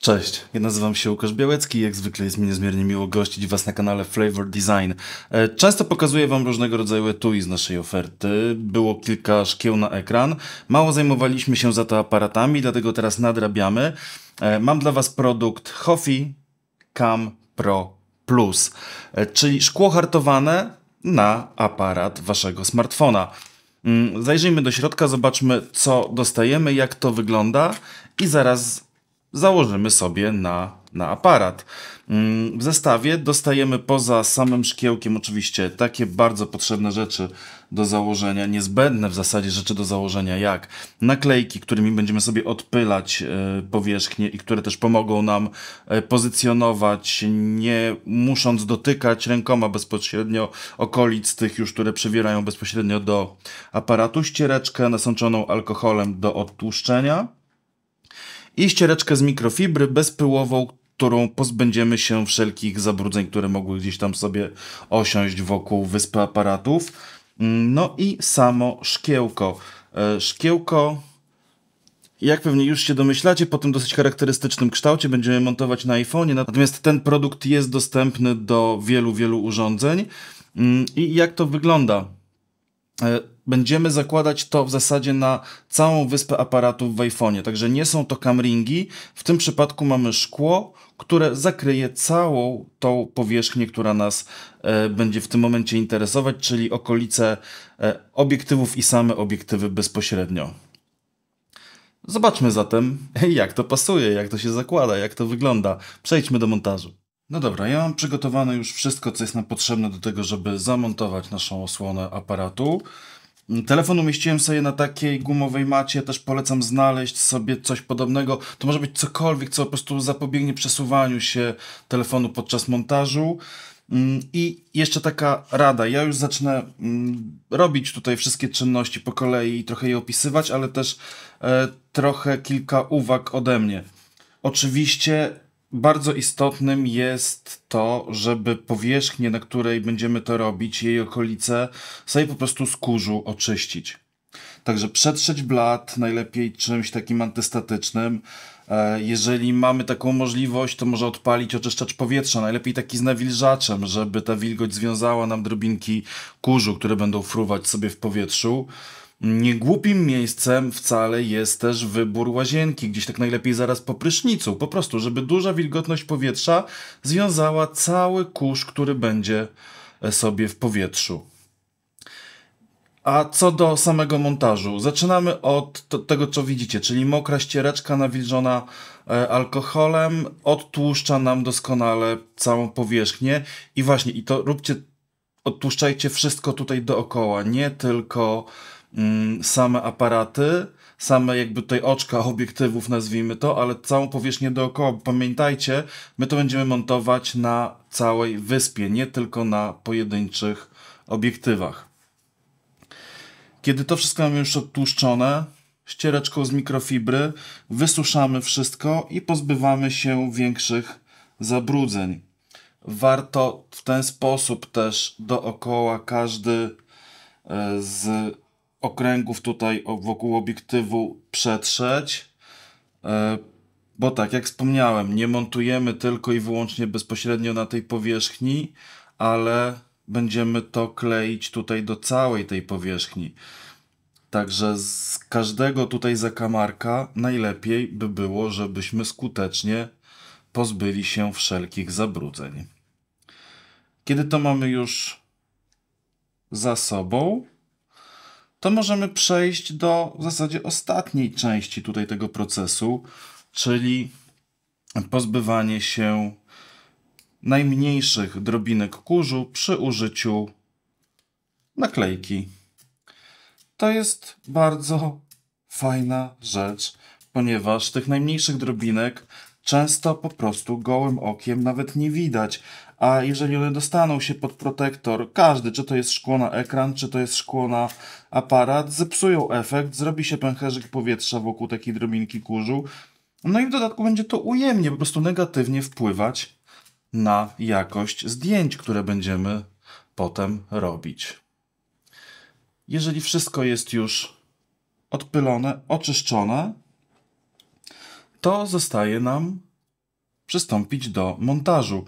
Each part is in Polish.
Cześć, ja nazywam się Łukasz Białecki i jak zwykle jest mi niezmiernie miło gościć Was na kanale Flavor Design. E, często pokazuję Wam różnego rodzaju etui z naszej oferty. Było kilka szkieł na ekran. Mało zajmowaliśmy się za to aparatami, dlatego teraz nadrabiamy. E, mam dla Was produkt Hofi Cam Pro Plus, e, czyli szkło hartowane na aparat Waszego smartfona. Mm, zajrzyjmy do środka, zobaczmy co dostajemy, jak to wygląda i zaraz założymy sobie na, na aparat. Mm, w zestawie dostajemy poza samym szkiełkiem oczywiście takie bardzo potrzebne rzeczy do założenia, niezbędne w zasadzie rzeczy do założenia, jak naklejki, którymi będziemy sobie odpylać e, powierzchnię i które też pomogą nam e, pozycjonować, nie musząc dotykać rękoma bezpośrednio okolic tych już, które przywierają bezpośrednio do aparatu, ściereczkę nasączoną alkoholem do odtłuszczenia i ściereczkę z mikrofibry bezpyłową, którą pozbędziemy się wszelkich zabrudzeń, które mogły gdzieś tam sobie osiąść wokół wyspy aparatów. Mm, no i samo szkiełko. E, szkiełko, jak pewnie już się domyślacie, po tym dosyć charakterystycznym kształcie będziemy montować na iPhone, natomiast ten produkt jest dostępny do wielu, wielu urządzeń. Mm, I jak to wygląda? E, będziemy zakładać to w zasadzie na całą wyspę aparatów w iPhone'ie. Także nie są to camringi. W tym przypadku mamy szkło, które zakryje całą tą powierzchnię, która nas e, będzie w tym momencie interesować, czyli okolice e, obiektywów i same obiektywy bezpośrednio. Zobaczmy zatem, jak to pasuje, jak to się zakłada, jak to wygląda. Przejdźmy do montażu. No dobra, ja mam przygotowane już wszystko, co jest nam potrzebne do tego, żeby zamontować naszą osłonę aparatu. Telefon umieściłem sobie na takiej gumowej macie, też polecam znaleźć sobie coś podobnego. To może być cokolwiek, co po prostu zapobiegnie przesuwaniu się telefonu podczas montażu. Mm, I jeszcze taka rada. Ja już zacznę mm, robić tutaj wszystkie czynności po kolei i trochę je opisywać, ale też e, trochę kilka uwag ode mnie. Oczywiście bardzo istotnym jest to, żeby powierzchnię, na której będziemy to robić, jej okolice, sobie po prostu z kurzu oczyścić. Także przetrzeć blat, najlepiej czymś takim antystatycznym. E, jeżeli mamy taką możliwość, to może odpalić oczyszczacz powietrza, najlepiej taki z nawilżaczem, żeby ta wilgoć związała nam drobinki kurzu, które będą fruwać sobie w powietrzu. Niegłupim miejscem wcale jest też wybór łazienki, gdzieś tak najlepiej zaraz po prysznicu, po prostu, żeby duża wilgotność powietrza związała cały kurz, który będzie e, sobie w powietrzu. A co do samego montażu, zaczynamy od tego, co widzicie, czyli mokra ściereczka nawilżona e, alkoholem odtłuszcza nam doskonale całą powierzchnię i właśnie, i to róbcie, odtłuszczajcie wszystko tutaj dookoła, nie tylko Mm, same aparaty, same jakby tutaj oczka obiektywów, nazwijmy to, ale całą powierzchnię dookoła. Pamiętajcie, my to będziemy montować na całej wyspie, nie tylko na pojedynczych obiektywach. Kiedy to wszystko mamy już odtłuszczone, ściereczką z mikrofibry, wysuszamy wszystko i pozbywamy się większych zabrudzeń. Warto w ten sposób też dookoła każdy e, z okręgów tutaj wokół obiektywu przetrzeć. E, bo tak, jak wspomniałem, nie montujemy tylko i wyłącznie bezpośrednio na tej powierzchni, ale będziemy to kleić tutaj do całej tej powierzchni. Także z każdego tutaj zakamarka najlepiej by było, żebyśmy skutecznie pozbyli się wszelkich zabrudzeń. Kiedy to mamy już za sobą, to możemy przejść do w zasadzie ostatniej części tutaj tego procesu, czyli pozbywanie się najmniejszych drobinek kurzu przy użyciu naklejki. To jest bardzo fajna rzecz, ponieważ tych najmniejszych drobinek często po prostu gołym okiem nawet nie widać, a jeżeli one dostaną się pod protektor, każdy, czy to jest szkło na ekran, czy to jest szkło na aparat, zepsują efekt, zrobi się pęcherzyk powietrza wokół takiej drobinki kurzu, no i w dodatku będzie to ujemnie, po prostu negatywnie wpływać na jakość zdjęć, które będziemy potem robić. Jeżeli wszystko jest już odpylone, oczyszczone, to zostaje nam przystąpić do montażu.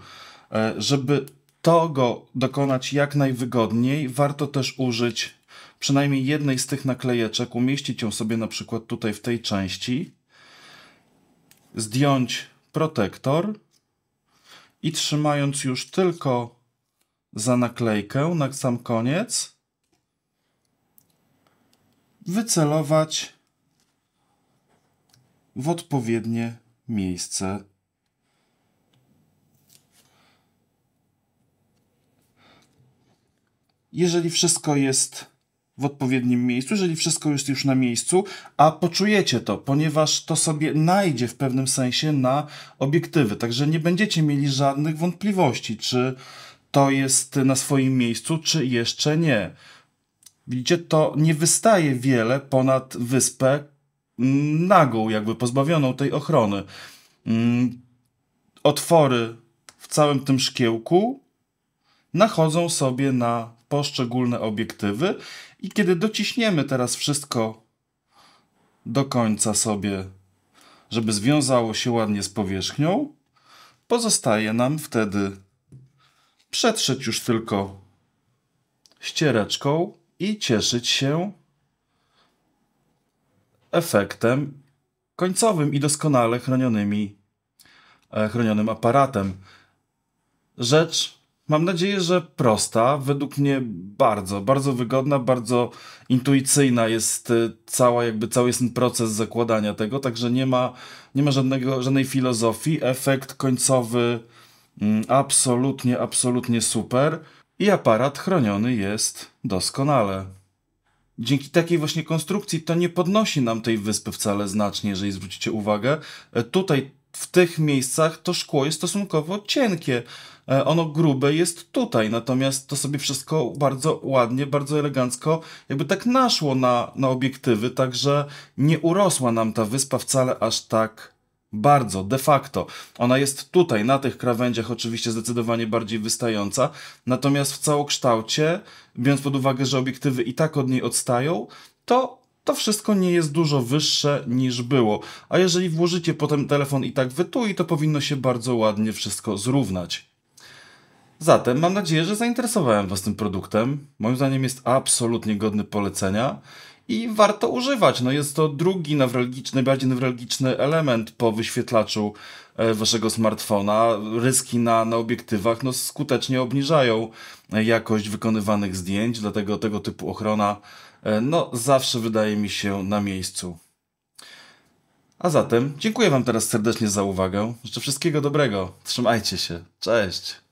E, żeby tego dokonać jak najwygodniej, warto też użyć przynajmniej jednej z tych naklejeczek, umieścić ją sobie na przykład tutaj w tej części, zdjąć protektor i trzymając już tylko za naklejkę na sam koniec, wycelować w odpowiednie miejsce jeżeli wszystko jest w odpowiednim miejscu, jeżeli wszystko jest już na miejscu, a poczujecie to, ponieważ to sobie najdzie w pewnym sensie na obiektywy. Także nie będziecie mieli żadnych wątpliwości, czy to jest na swoim miejscu, czy jeszcze nie. Widzicie, to nie wystaje wiele ponad wyspę nagą, jakby pozbawioną tej ochrony. Mm, otwory w całym tym szkiełku nachodzą sobie na poszczególne obiektywy. I kiedy dociśniemy teraz wszystko do końca sobie, żeby związało się ładnie z powierzchnią, pozostaje nam wtedy przetrzeć już tylko ściereczką i cieszyć się efektem końcowym i doskonale chronionymi, e, chronionym aparatem. Rzecz Mam nadzieję, że prosta, według mnie bardzo, bardzo wygodna, bardzo intuicyjna jest y, cała, jakby cały jest ten proces zakładania tego, także nie ma, nie ma żadnego, żadnej filozofii. Efekt końcowy mm, absolutnie, absolutnie super i aparat chroniony jest doskonale. Dzięki takiej właśnie konstrukcji to nie podnosi nam tej wyspy wcale znacznie, jeżeli zwrócicie uwagę. E, tutaj w tych miejscach to szkło jest stosunkowo cienkie. E, ono grube jest tutaj, natomiast to sobie wszystko bardzo ładnie, bardzo elegancko jakby tak naszło na, na obiektywy, także nie urosła nam ta wyspa wcale aż tak bardzo, de facto. Ona jest tutaj, na tych krawędziach, oczywiście zdecydowanie bardziej wystająca, natomiast w całokształcie, biorąc pod uwagę, że obiektywy i tak od niej odstają, to to wszystko nie jest dużo wyższe niż było. A jeżeli włożycie potem telefon i tak wytui, to powinno się bardzo ładnie wszystko zrównać. Zatem mam nadzieję, że zainteresowałem Was tym produktem. Moim zdaniem jest absolutnie godny polecenia i warto używać. No jest to drugi newralgiczny, bardziej newralgiczny element po wyświetlaczu e, Waszego smartfona. Ryski na, na obiektywach no, skutecznie obniżają e, jakość wykonywanych zdjęć, dlatego tego typu ochrona E, no zawsze wydaje mi się na miejscu. A zatem dziękuję Wam teraz serdecznie za uwagę. Życzę wszystkiego dobrego. Trzymajcie się. Cześć.